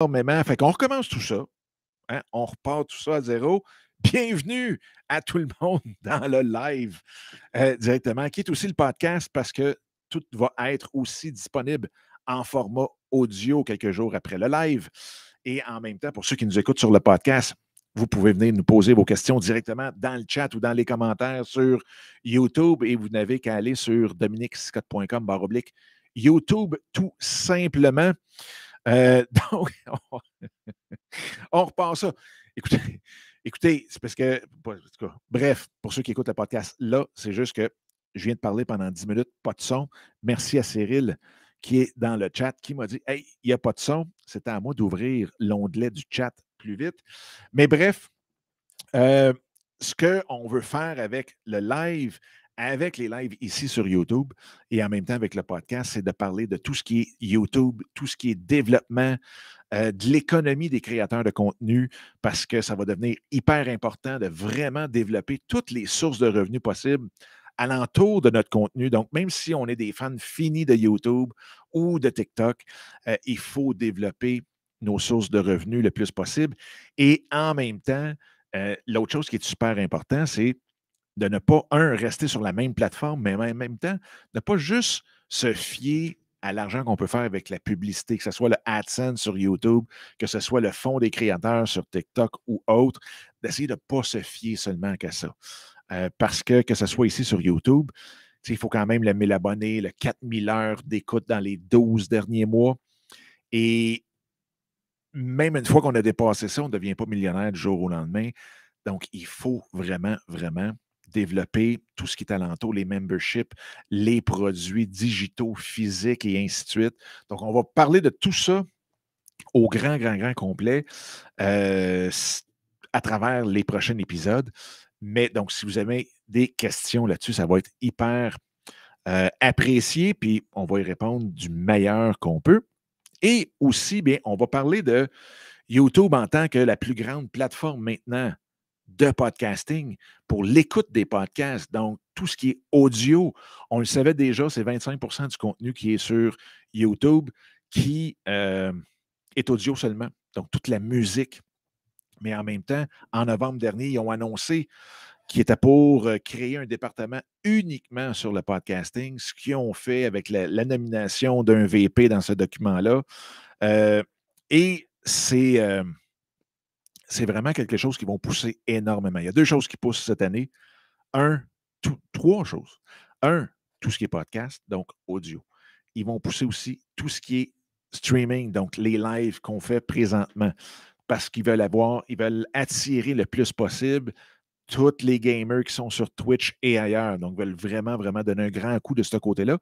énormément. Fait qu'on recommence tout ça. Hein, on repart tout ça à zéro. Bienvenue à tout le monde dans le live euh, directement, qui est aussi le podcast parce que tout va être aussi disponible en format audio quelques jours après le live. Et en même temps, pour ceux qui nous écoutent sur le podcast, vous pouvez venir nous poser vos questions directement dans le chat ou dans les commentaires sur YouTube et vous n'avez qu'à aller sur dominicscott.com YouTube tout simplement. Euh, donc, on, ça. Écoutez, écoutez c'est parce que, bref, pour ceux qui écoutent le podcast, là, c'est juste que je viens de parler pendant 10 minutes, pas de son. Merci à Cyril qui est dans le chat, qui m'a dit Hey, il n'y a pas de son. C'était à moi d'ouvrir l'onglet du chat plus vite. Mais bref, euh, ce qu'on veut faire avec le live, avec les lives ici sur YouTube et en même temps avec le podcast, c'est de parler de tout ce qui est YouTube, tout ce qui est développement, euh, de l'économie des créateurs de contenu, parce que ça va devenir hyper important de vraiment développer toutes les sources de revenus possibles alentour de notre contenu. Donc, même si on est des fans finis de YouTube ou de TikTok, euh, il faut développer nos sources de revenus le plus possible. Et en même temps, euh, l'autre chose qui est super important, c'est de ne pas, un, rester sur la même plateforme, mais en même temps, ne pas juste se fier à l'argent qu'on peut faire avec la publicité, que ce soit le AdSense sur YouTube, que ce soit le fonds des créateurs sur TikTok ou autre, d'essayer de ne pas se fier seulement qu'à ça. Euh, parce que, que ce soit ici sur YouTube, il faut quand même le 1000 abonnés, le 4000 heures d'écoute dans les 12 derniers mois. Et même une fois qu'on a dépassé ça, on ne devient pas millionnaire du jour au lendemain. Donc, il faut vraiment, vraiment développer tout ce qui est alentour, les memberships, les produits digitaux, physiques et ainsi de suite. Donc, on va parler de tout ça au grand, grand, grand complet euh, à travers les prochains épisodes. Mais donc, si vous avez des questions là-dessus, ça va être hyper euh, apprécié, puis on va y répondre du meilleur qu'on peut. Et aussi, bien, on va parler de YouTube en tant que la plus grande plateforme maintenant de podcasting pour l'écoute des podcasts. Donc, tout ce qui est audio, on le savait déjà, c'est 25 du contenu qui est sur YouTube qui euh, est audio seulement. Donc, toute la musique. Mais en même temps, en novembre dernier, ils ont annoncé qui étaient pour euh, créer un département uniquement sur le podcasting, ce qu'ils ont fait avec la, nomination d'un VP dans ce document-là. Euh, et c'est c'est vraiment quelque chose qui vont pousser énormément. Il y a deux choses qui poussent cette année. Un, trois choses. Un, tout ce qui est podcast, donc audio. Ils vont pousser aussi tout ce qui est streaming, donc les lives qu'on fait présentement, parce qu'ils veulent avoir, ils veulent attirer le plus possible tous les gamers qui sont sur Twitch et ailleurs. Donc, veulent vraiment, vraiment donner un grand coup de ce côté-là.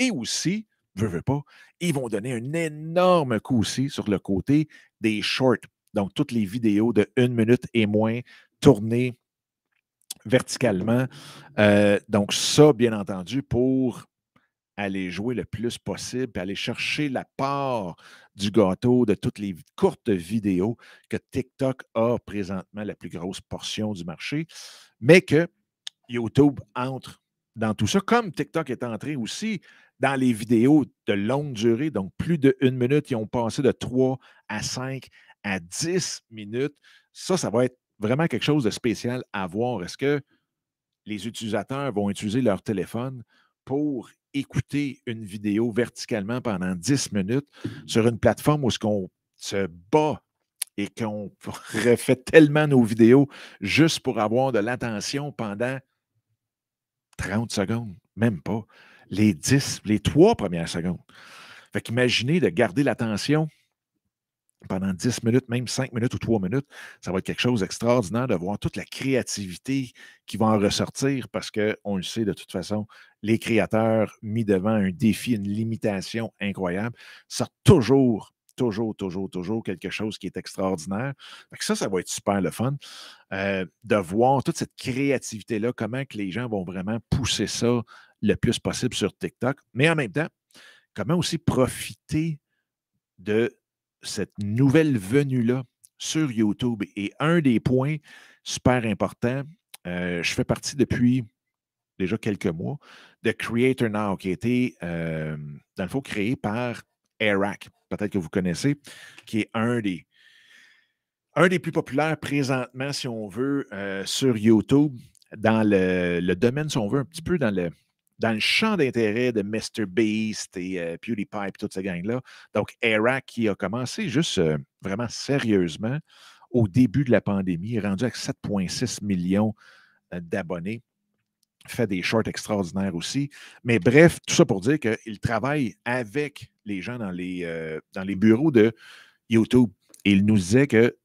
Et aussi, veux, veux pas, ils vont donner un énorme coup aussi sur le côté des shorts donc, toutes les vidéos de une minute et moins tournées verticalement. Euh, donc, ça, bien entendu, pour aller jouer le plus possible, puis aller chercher la part du gâteau de toutes les courtes vidéos que TikTok a présentement la plus grosse portion du marché, mais que YouTube entre dans tout ça, comme TikTok est entré aussi dans les vidéos de longue durée, donc plus de une minute, ils ont passé de 3 à 5 à 10 minutes. Ça, ça va être vraiment quelque chose de spécial à voir. Est-ce que les utilisateurs vont utiliser leur téléphone pour écouter une vidéo verticalement pendant 10 minutes sur une plateforme où ce qu'on se bat et qu'on refait tellement nos vidéos juste pour avoir de l'attention pendant 30 secondes, même pas, les 10, les 3 premières secondes. Fait qu'imaginez de garder l'attention pendant 10 minutes, même 5 minutes ou 3 minutes, ça va être quelque chose d'extraordinaire de voir toute la créativité qui va en ressortir parce qu'on le sait de toute façon, les créateurs mis devant un défi, une limitation incroyable, sortent toujours, toujours, toujours, toujours quelque chose qui est extraordinaire. ça, ça va être super le fun euh, de voir toute cette créativité-là, comment que les gens vont vraiment pousser ça le plus possible sur TikTok, mais en même temps, comment aussi profiter de cette nouvelle venue-là sur YouTube. Et un des points super importants, euh, je fais partie depuis déjà quelques mois de Creator Now, qui a été, euh, dans le fond, créé par Eric, peut-être que vous connaissez, qui est un des, un des plus populaires présentement, si on veut, euh, sur YouTube, dans le, le, domaine, si on veut, un petit peu dans le, dans le champ d'intérêt de Mr. Beast et euh, PewDiePie et toute cette gang-là. Donc, Era qui a commencé juste euh, vraiment sérieusement au début de la pandémie, rendu à 7,6 millions euh, d'abonnés, fait des shorts extraordinaires aussi. Mais bref, tout ça pour dire qu'il travaille avec les gens dans les, bureaux de YouTube. il nous disait que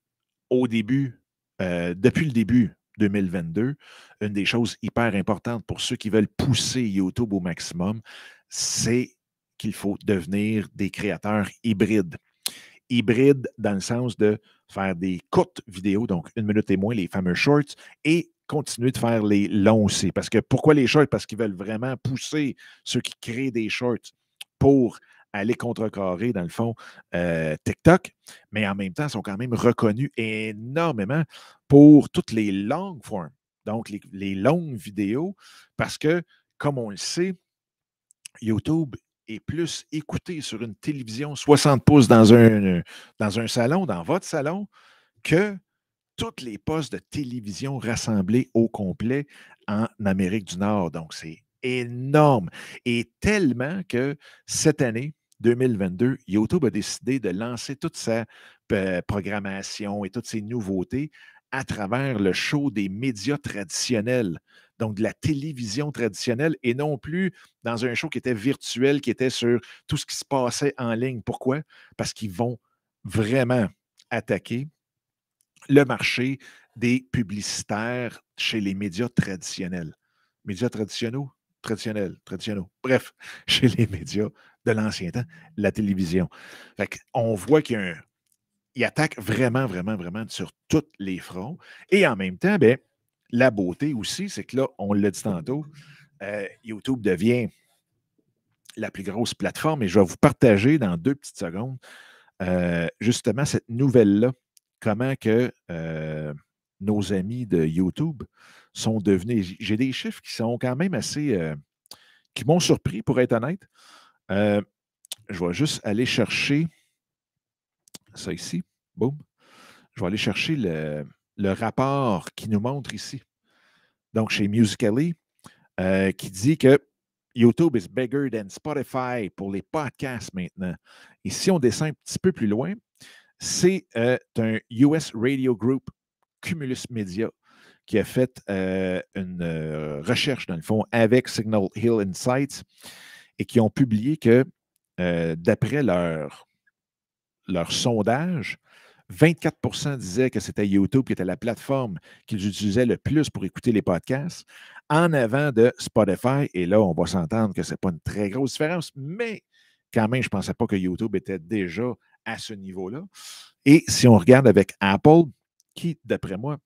au début, depuis le début, 2022, une des choses hyper importantes pour ceux qui veulent pousser YouTube au maximum, c'est qu'il faut devenir des créateurs hybrides. Hybrides dans le sens de faire des courtes vidéos, donc une minute et moins, les fameux shorts, et continuer de faire les longs aussi. Parce que pourquoi les shorts? Parce qu'ils veulent vraiment pousser ceux qui créent des shorts pour aller contrecarrer, dans le fond, euh, TikTok, mais en même temps, sont quand même reconnus énormément pour toutes les longues formes, donc les, longues vidéos, parce que, comme on le sait, YouTube est plus écouté sur une télévision 60 pouces dans un, euh, dans un salon, dans votre salon, que toutes les postes de télévision rassemblés au complet en Amérique du Nord. Donc, c'est énorme. Et tellement que cette année, 2022, YouTube a décidé de lancer toute sa programmation et toutes ses nouveautés à travers le show des médias traditionnels, donc de la télévision traditionnelle, et non plus dans un show qui était virtuel, qui était sur tout ce qui se passait en ligne. Pourquoi? Parce qu'ils vont vraiment attaquer le marché des publicitaires chez les médias traditionnels. Médias traditionnels, traditionnels, traditionnels. Bref, chez les médias de l'ancien temps, la télévision. on voit qu'il attaque vraiment, vraiment, vraiment sur tous les fronts. Et en même temps, ben, la beauté aussi, c'est que là, on l'a dit tantôt, euh, YouTube devient la plus grosse plateforme. Et je vais vous partager dans deux petites secondes euh, justement cette nouvelle-là, comment que euh, nos amis de YouTube sont devenus. J'ai des chiffres qui sont quand même assez. qui m'ont surpris, pour être honnête. Euh, je vais juste aller chercher ça ici. Boum. Je vais aller chercher le, rapport qui nous montre ici. Donc, chez Musically, euh, qui dit que YouTube is bigger than Spotify pour les podcasts maintenant. Et si on descend un petit peu plus loin, c'est euh, un US Radio Group Cumulus Media qui a fait une recherche, dans le fond, avec Signal Hill Insights et qui ont publié que, euh, d'après leur, leur sondage, 24 disaient que c'était YouTube qui était la plateforme qu'ils utilisaient le plus pour écouter les podcasts, en avant de Spotify. Et là, on va s'entendre que ce n'est pas une très grosse différence, mais quand même, je ne pensais pas que YouTube était déjà à ce niveau-là. Et si on regarde avec Apple, qui, d'après moi,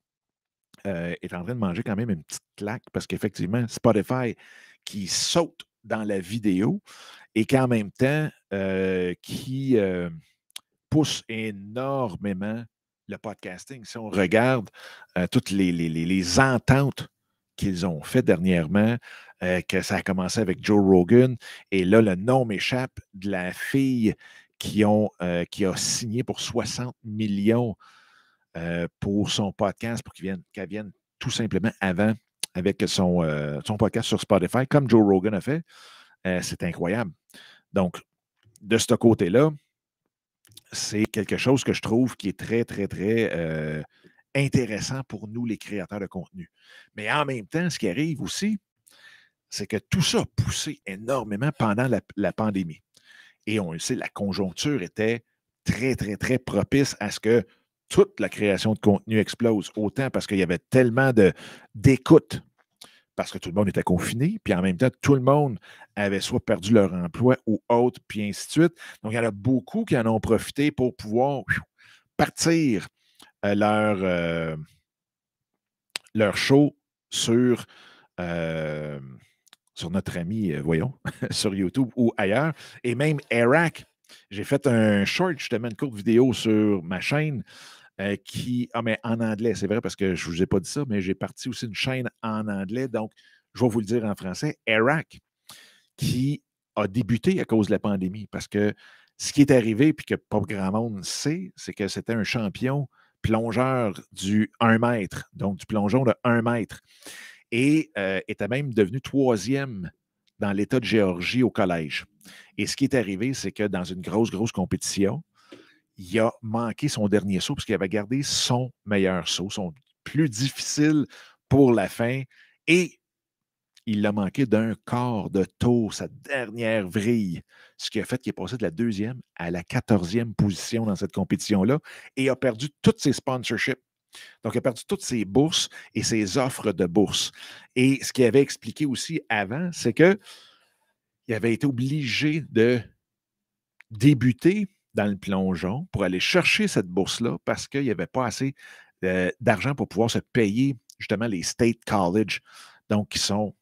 euh, est en train de manger quand même une petite claque parce qu'effectivement, Spotify qui saute dans la vidéo et qu'en même temps, euh, qui euh, pousse énormément le podcasting. Si on regarde euh, toutes les, les, ententes qu'ils ont faites dernièrement, que ça a commencé avec Joe Rogan, et là, le nom m'échappe de la fille qui, ont, qui a signé pour 60 millions pour son podcast, pour qu'elle vienne tout simplement avant avec son, euh, son podcast sur Spotify, comme Joe Rogan a fait. Euh, c'est incroyable. Donc, de ce côté-là, c'est quelque chose que je trouve qui est très, très, très euh, intéressant pour nous, les créateurs de contenu. Mais en même temps, ce qui arrive aussi, c'est que tout ça a poussé énormément pendant la, la, pandémie. Et on le sait, la conjoncture était très, très, très propice à ce que toute la création de contenu explose, autant parce qu'il y avait tellement d'écoute, parce que tout le monde était confiné, puis en même temps, tout le monde avait soit perdu leur emploi ou autre, puis ainsi de suite. Donc, il y en a beaucoup qui en ont profité pour pouvoir partir euh, leur, euh, leur show sur, euh, sur notre ami, voyons, sur YouTube ou ailleurs, et même Eric, j'ai fait un short, justement, une courte vidéo sur ma chaîne euh, qui. Ah, mais en anglais, c'est vrai parce que je ne vous ai pas dit ça, mais j'ai parti aussi une chaîne en anglais. Donc, je vais vous le dire en français. ERAC, qui a débuté à cause de la pandémie parce que ce qui est arrivé, puis que pas grand monde sait, c'est que c'était un champion plongeur du 1 mètre, donc du plongeon de 1 mètre, et euh, était même devenu troisième dans l'État de Géorgie au collège. Et ce qui est arrivé, c'est que dans une grosse, grosse compétition, il a manqué son dernier saut parce avait gardé son meilleur saut, son plus difficile pour la fin. Et il l'a manqué d'un quart de taux, sa dernière vrille, ce qui a fait qu'il est passé de la deuxième à la quatorzième position dans cette compétition-là et a perdu toutes ses sponsorships. Donc, il a perdu toutes ses bourses et ses offres de bourses. Et ce qu'il avait expliqué aussi avant, c'est qu'il avait été obligé de débuter dans le plongeon pour aller chercher cette bourse-là parce qu'il n'y avait pas assez euh, d'argent pour pouvoir se payer justement les State College, donc qui sont,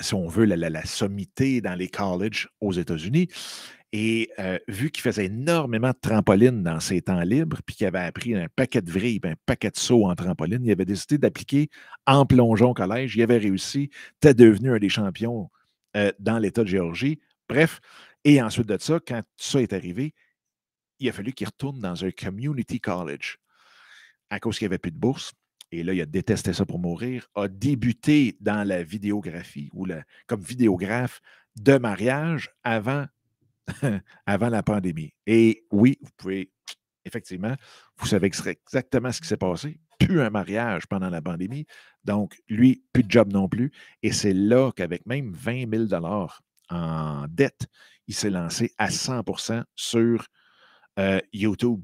si on veut, la, sommité dans les colleges aux États-Unis. Et euh, vu qu'il faisait énormément de trampolines dans ses temps libres, puis qu'il avait appris un paquet de vrilles, ben, un paquet de sauts en trampoline, il avait décidé d'appliquer en plongeon au collège. Il avait réussi, était devenu un des champions euh, dans l'État de Géorgie. Bref, et ensuite de ça, quand ça est arrivé, il a fallu qu'il retourne dans un community college à cause qu'il n'y avait plus de bourse. Et là, il a détesté ça pour mourir, a débuté dans la vidéographie ou la, comme vidéographe de mariage avant, avant la pandémie. Et oui, vous pouvez, effectivement, vous savez exactement ce qui s'est passé. Plus un mariage pendant la pandémie. Donc, lui, plus de job non plus. Et c'est là qu'avec même 20 000 en dette, il s'est lancé à 100% sur euh, YouTube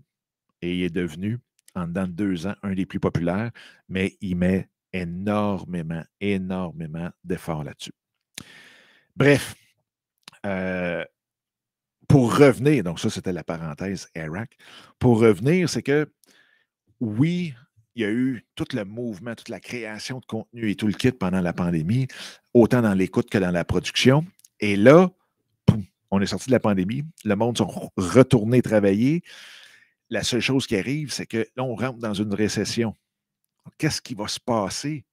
et il est devenu, en dedans de deux ans, un des plus populaires, mais il met énormément, énormément d'efforts là-dessus. Bref, euh, pour revenir, donc ça c'était la parenthèse Eric, pour revenir, c'est que oui, il y a eu tout le mouvement, toute la création de contenu et tout le kit pendant la pandémie, autant dans l'écoute que dans la production. Et là, on est sorti de la pandémie, le monde sont retourné travailler. La seule chose qui arrive, c'est que là, on rentre dans une récession. Qu'est-ce qui va se passer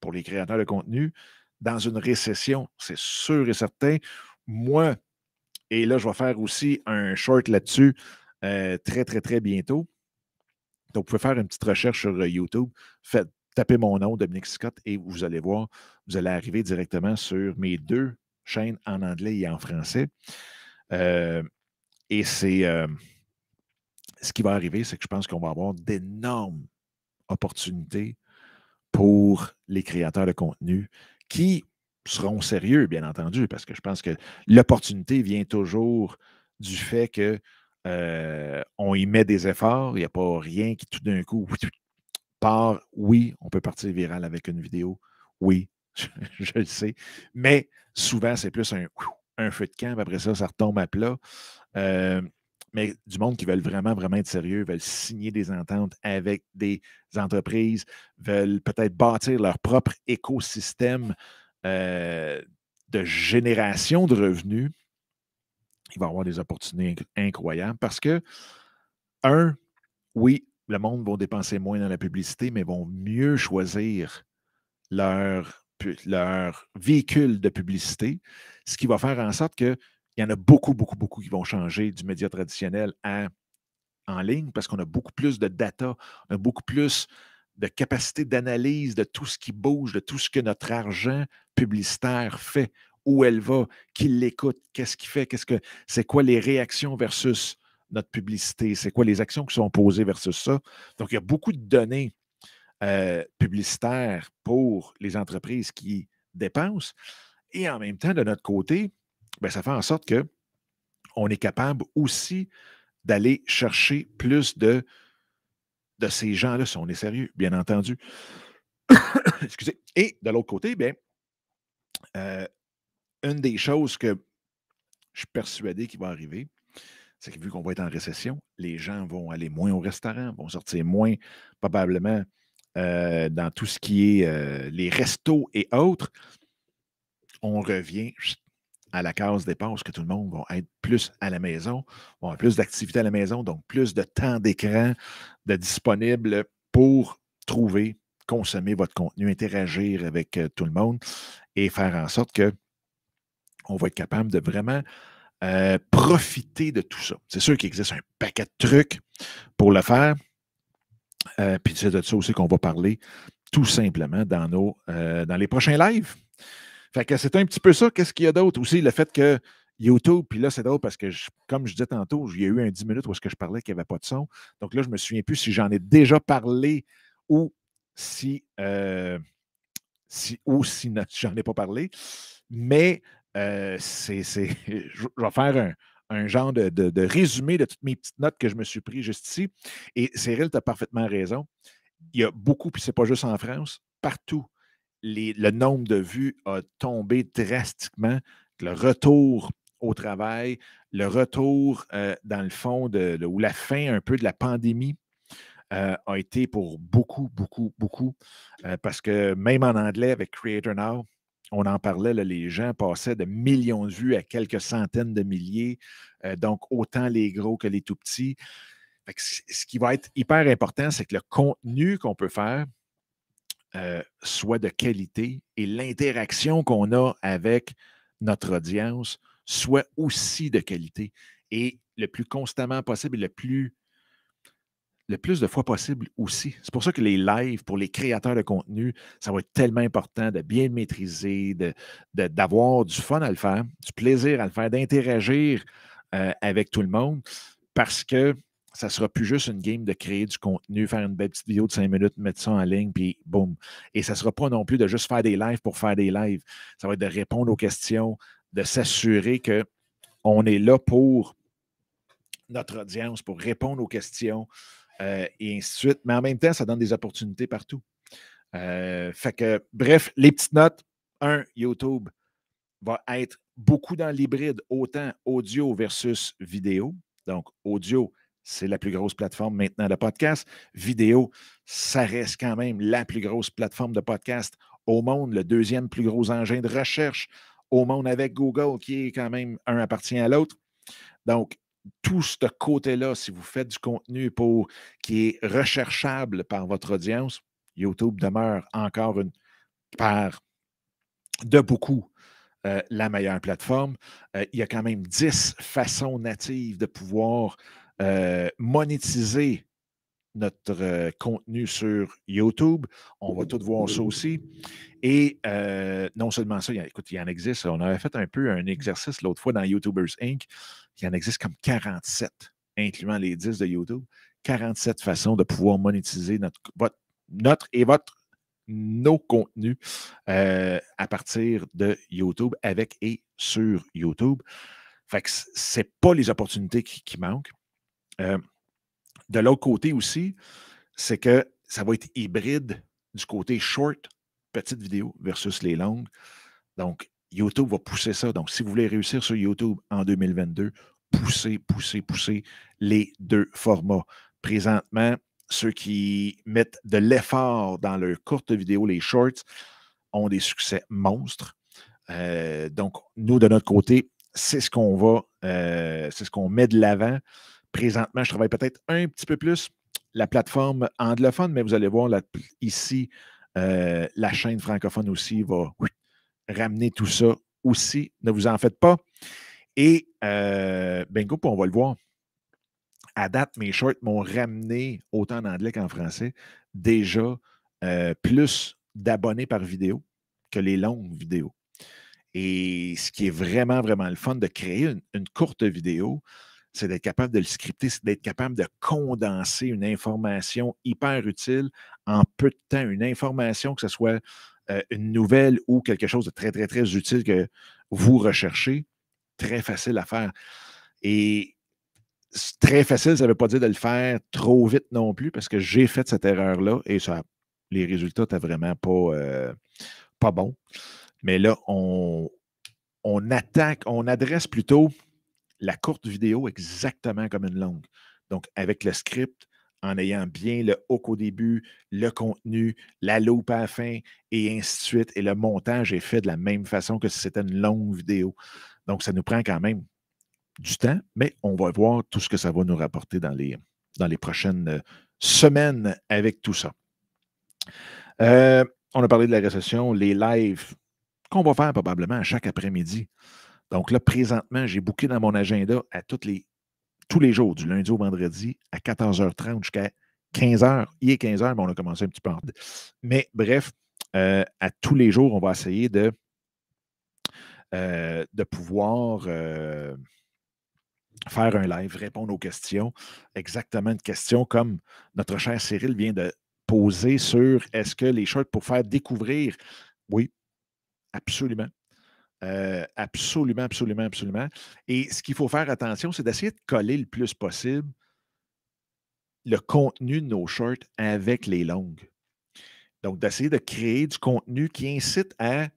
pour les créateurs de contenu dans une récession? C'est sûr et certain. Moi, et là, je vais faire aussi un short là-dessus euh, très, très, très bientôt. Donc, vous pouvez faire une petite recherche sur euh, YouTube. Faites, tapez mon nom, Dominique Scott, et vous allez voir, vous allez arriver directement sur mes deux chaîne en anglais et en français. Euh, et c'est euh, ce qui va arriver, c'est que je pense qu'on va avoir d'énormes opportunités pour les créateurs de contenu qui seront sérieux, bien entendu, parce que je pense que l'opportunité vient toujours du fait que euh, on y met des efforts, il n'y a pas rien qui tout d'un coup part. Oui, on peut partir viral avec une vidéo. Oui, je, le sais. Mais souvent, c'est plus un, feu de camp, après ça, ça retombe à plat. Euh, mais du monde qui veulent vraiment, vraiment être sérieux, veulent signer des ententes avec des entreprises, veulent peut-être bâtir leur propre écosystème euh, de génération de revenus. Il va y avoir des opportunités incroyables parce que, un, oui, le monde va dépenser moins dans la publicité, mais vont mieux choisir leur leur véhicule de publicité, ce qui va faire en sorte qu'il y en a beaucoup, beaucoup, beaucoup qui vont changer du média traditionnel à, en ligne parce qu'on a beaucoup plus de data, beaucoup plus de capacité d'analyse de tout ce qui bouge, de tout ce que notre argent publicitaire fait, où elle va, qui l'écoute, qu'est-ce qu'il fait, qu'est-ce que c'est quoi les réactions versus notre publicité, c'est quoi les actions qui sont posées versus ça. Donc, il y a beaucoup de données euh, publicitaire pour les entreprises qui dépensent. Et en même temps, de notre côté, ben, ça fait en sorte que on est capable aussi d'aller chercher plus de, de ces gens-là, si on est sérieux, bien entendu. Excusez. Et de l'autre côté, ben, euh, une des choses que je suis persuadé qu'il va arriver, c'est que vu qu'on va être en récession, les gens vont aller moins au restaurant, vont sortir moins probablement euh, dans tout ce qui est euh, les restos et autres, on revient à la case dépenses que tout le monde va être plus à la maison, va plus d'activités à la maison, donc plus de temps d'écran de disponible pour trouver, consommer votre contenu, interagir avec euh, tout le monde et faire en sorte que on va être capable de vraiment profiter de tout ça. C'est sûr qu'il existe un paquet de trucs pour le faire. Euh, puis c'est de ça aussi qu'on va parler tout simplement dans, nos, euh, dans les prochains lives. Fait que c'est un petit peu ça. Qu'est-ce qu'il y a d'autre aussi? Le fait que YouTube, puis là, c'est drôle parce que, comme je disais tantôt, il y a eu un 10 minutes où est-ce que je parlais qu'il n'y avait pas de son. Donc là, je ne me souviens plus si j'en ai déjà parlé ou si, euh, si, ou j'en ai pas parlé. Mais euh, c'est, je vais faire un, un genre de, résumé de toutes mes petites notes que je me suis pris juste ici. Et Cyril, tu as parfaitement raison. Il y a beaucoup, puis n'est pas juste en France, partout, le nombre de vues a tombé drastiquement. Le retour au travail, le retour, euh, dans le fond, de, ou la fin un peu de la pandémie euh, a été pour beaucoup, beaucoup, beaucoup, euh, parce que même en anglais, avec Creator Now, on en parlait, là, les gens passaient de millions de vues à quelques centaines de milliers, euh, donc autant les gros que les tout petits. ce qui va être hyper important, c'est que le contenu qu'on peut faire euh, soit de qualité et l'interaction qu'on a avec notre audience soit aussi de qualité. Et le plus constamment possible, le plus le plus de fois possible aussi. C'est pour ça que les lives, pour les créateurs de contenu, ça va être tellement important de bien maîtriser, d'avoir de, du fun à le faire, du plaisir à le faire, d'interagir euh, avec tout le monde, parce que ça ne sera plus juste une game de créer du contenu, faire une belle petite vidéo de cinq minutes, mettre ça en ligne, puis boum. Et ça ne sera pas non plus de juste faire des lives pour faire des lives. Ça va être de répondre aux questions, de s'assurer qu'on est là pour notre audience, pour répondre aux questions, euh, et ainsi Mais en même temps, ça donne des opportunités partout. Euh, fait que, bref, les petites notes. Un, YouTube va être beaucoup dans l'hybride, autant audio versus vidéo. Donc, audio, c'est la plus grosse plateforme maintenant de podcast. Vidéo, ça reste quand même la plus grosse plateforme de podcast au monde, le deuxième plus gros engin de recherche au monde avec Google, qui est quand même un appartient à l'autre. Donc, tout ce côté-là, si vous faites du contenu pour, qui est recherchable par votre audience, YouTube demeure encore une part de beaucoup euh, la meilleure plateforme. Euh, il y a quand même 10 façons natives de pouvoir euh, monétiser notre euh, contenu sur YouTube. On va tout voir ça aussi. Et euh, non seulement ça, écoute, il en existe. On avait fait un peu un exercice l'autre fois dans YouTubers Inc. Il y en existe comme 47, incluant les 10 de YouTube. 47 façons de pouvoir monétiser notre, notre et votre nos contenus euh, à partir de YouTube avec et sur YouTube. Fait que ce pas les opportunités qui manquent. De l'autre côté aussi, c'est que ça va être hybride du côté short, petite vidéo versus les longues. Donc, YouTube va pousser ça. Donc, si vous voulez réussir sur YouTube en 2022, poussez, poussez, poussez les deux formats. Présentement, ceux qui mettent de l'effort dans leurs courtes vidéos, les shorts, ont des succès monstres. Euh, donc, nous, de notre côté, c'est ce qu'on va, euh, c'est ce qu'on met de l'avant Présentement, je travaille peut-être un petit peu plus la plateforme anglophone, mais vous allez voir ici, euh, la chaîne francophone aussi va ramener tout ça aussi. Ne vous en faites pas. Et euh, ben, coup, on va le voir. À date, mes shorts m'ont ramené, autant en anglais qu'en français, déjà euh, plus d'abonnés par vidéo que les longues vidéos. Et ce qui est vraiment, vraiment le fun de créer une, une courte vidéo, c'est d'être capable de le scripter, c'est d'être capable de condenser une information hyper utile en peu de temps, une information, que ce soit euh, une nouvelle ou quelque chose de très, très, très utile que vous recherchez, très facile à faire. Et très facile, ça ne veut pas dire de le faire trop vite non plus, parce que j'ai fait cette erreur-là et ça, les résultats n'étaient vraiment pas, euh, pas bons. Mais là, on, on attaque, on adresse plutôt la courte vidéo exactement comme une longue. Donc, avec le script, en ayant bien le hook au début, le contenu, la loupe à la fin, et ainsi de suite. Et le montage est fait de la même façon que si c'était une longue vidéo. Donc, ça nous prend quand même du temps, mais on va voir tout ce que ça va nous rapporter dans les, dans les prochaines euh, semaines avec tout ça. Euh, on a parlé de la récession, les lives qu'on va faire probablement chaque après-midi. Donc là, présentement, j'ai booké dans mon agenda à toutes les, tous les jours, du lundi au vendredi, à 14h30 jusqu'à 15h. Il est 15h, mais on a commencé un petit peu en... Mais bref, euh, à tous les jours, on va essayer de, euh, de pouvoir euh, faire un live, répondre aux questions. Exactement une question comme notre cher Cyril vient de poser sur est-ce que les shorts pour faire découvrir, oui, absolument. Euh, absolument, absolument, absolument. Et ce qu'il faut faire attention, c'est d'essayer de coller le plus possible le contenu de nos shorts avec les longues. Donc, d'essayer de créer du contenu qui incite à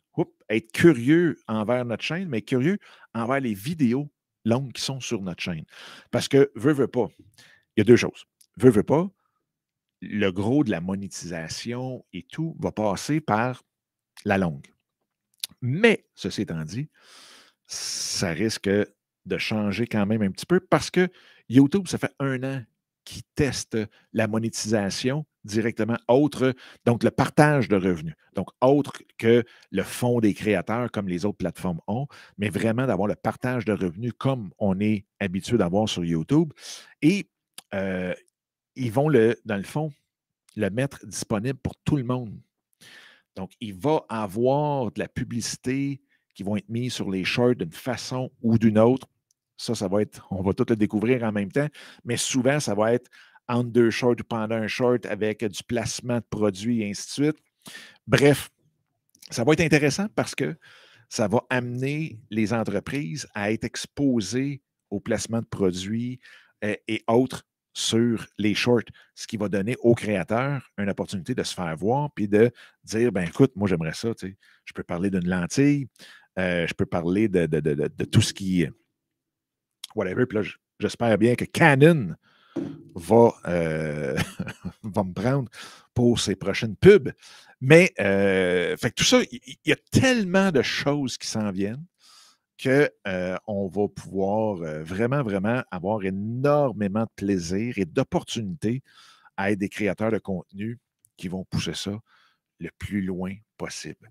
être curieux envers notre chaîne, mais curieux envers les vidéos longues qui sont sur notre chaîne. Parce que, veut, veut pas, il y a deux choses. Veut, veut pas, le gros de la monétisation et tout va passer par la longue. Mais, ceci étant dit, ça risque de changer quand même un petit peu parce que YouTube, ça fait un an qu'ils teste la monétisation directement autre, donc le partage de revenus, donc autre que le fonds des créateurs comme les autres plateformes ont, mais vraiment d'avoir le partage de revenus comme on est habitué d'avoir sur YouTube. Et euh, ils vont, le, dans le fond, le mettre disponible pour tout le monde donc, il va avoir de la publicité qui vont être mise sur les shirts d'une façon ou d'une autre. Ça, ça va être, on va tout le découvrir en même temps, mais souvent, ça va être entre deux shorts ou pendant un short avec du placement de produits et ainsi de suite. Bref, ça va être intéressant parce que ça va amener les entreprises à être exposées au placement de produits euh, et autres sur les shorts, ce qui va donner aux créateurs une opportunité de se faire voir puis de dire ben écoute, moi j'aimerais ça. Tu sais. Je peux parler d'une lentille, euh, je peux parler de, tout ce qui. Whatever. Puis là, j'espère bien que Canon euh, va, me prendre pour ses prochaines pubs. Mais, euh, fait que tout ça, il y, a tellement de choses qui s'en viennent qu'on euh, va pouvoir euh, vraiment, vraiment avoir énormément de plaisir et d'opportunités à être des créateurs de contenu qui vont pousser ça le plus loin possible.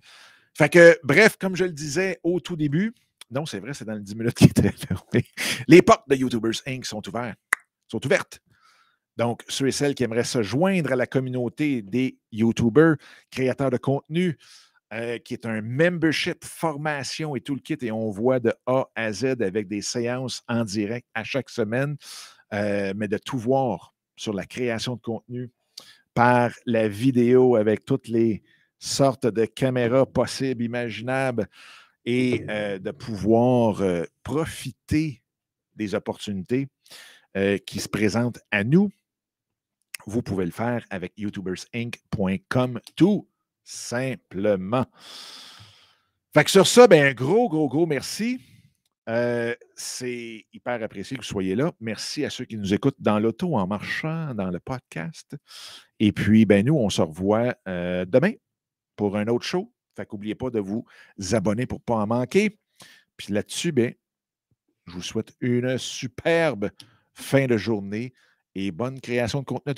Fait que, bref, comme je le disais au tout début, non, c'est vrai, c'est dans les 10 minutes qui étaient fermées. Les portes de YouTubers Inc. sont ouvertes. Sont ouvertes. Donc, ceux et celles qui aimeraient se joindre à la communauté des YouTubers, créateurs de contenu, euh, qui est un membership, formation et tout le kit. Et on voit de A à Z avec des séances en direct à chaque semaine, euh, mais de tout voir sur la création de contenu par la vidéo avec toutes les sortes de caméras possibles, imaginables, et euh, de pouvoir profiter des opportunités qui se présentent à nous. Vous pouvez le faire avec youtubersinc.com. Tout Simplement. Fait que sur ça, ben, un gros, gros, gros merci. Euh, c'est hyper apprécié que vous soyez là. Merci à ceux qui nous écoutent dans l'auto, en marchant, dans le podcast. Et puis, ben, nous, on se revoit euh, demain pour un autre show. Fait qu'oubliez pas de vous abonner pour ne pas en manquer. Puis là-dessus, ben, je vous souhaite une superbe fin de journée et bonne création de contenu.